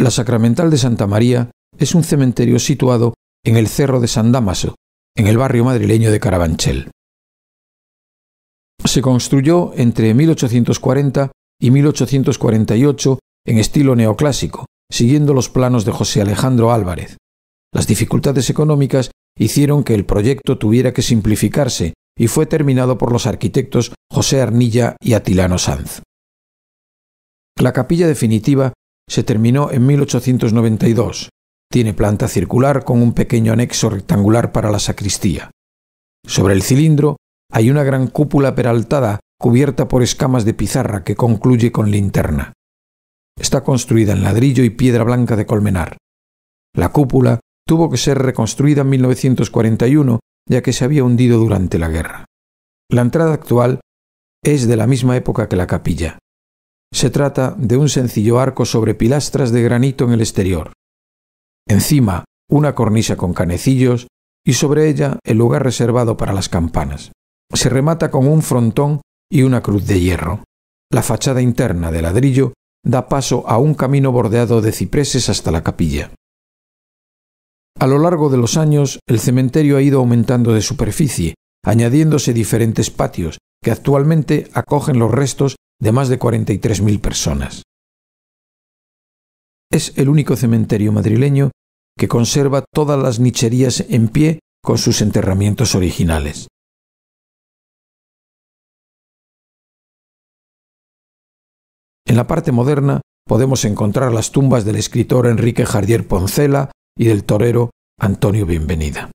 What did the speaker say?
La Sacramental de Santa María es un cementerio situado en el Cerro de San Damaso, en el barrio madrileño de Carabanchel. Se construyó entre 1840 y 1848 en estilo neoclásico, siguiendo los planos de José Alejandro Álvarez. Las dificultades económicas hicieron que el proyecto tuviera que simplificarse y fue terminado por los arquitectos José Arnilla y Atilano Sanz. La capilla definitiva se terminó en 1892. Tiene planta circular con un pequeño anexo rectangular para la sacristía. Sobre el cilindro hay una gran cúpula peraltada cubierta por escamas de pizarra que concluye con linterna. Está construida en ladrillo y piedra blanca de colmenar. La cúpula tuvo que ser reconstruida en 1941 ya que se había hundido durante la guerra. La entrada actual es de la misma época que la capilla. Se trata de un sencillo arco sobre pilastras de granito en el exterior. Encima, una cornisa con canecillos y sobre ella el lugar reservado para las campanas. Se remata con un frontón y una cruz de hierro. La fachada interna de ladrillo da paso a un camino bordeado de cipreses hasta la capilla. A lo largo de los años, el cementerio ha ido aumentando de superficie, añadiéndose diferentes patios, que actualmente acogen los restos de más de 43.000 personas. Es el único cementerio madrileño que conserva todas las nicherías en pie con sus enterramientos originales. En la parte moderna podemos encontrar las tumbas del escritor Enrique Jardier Poncela y del torero Antonio Bienvenida.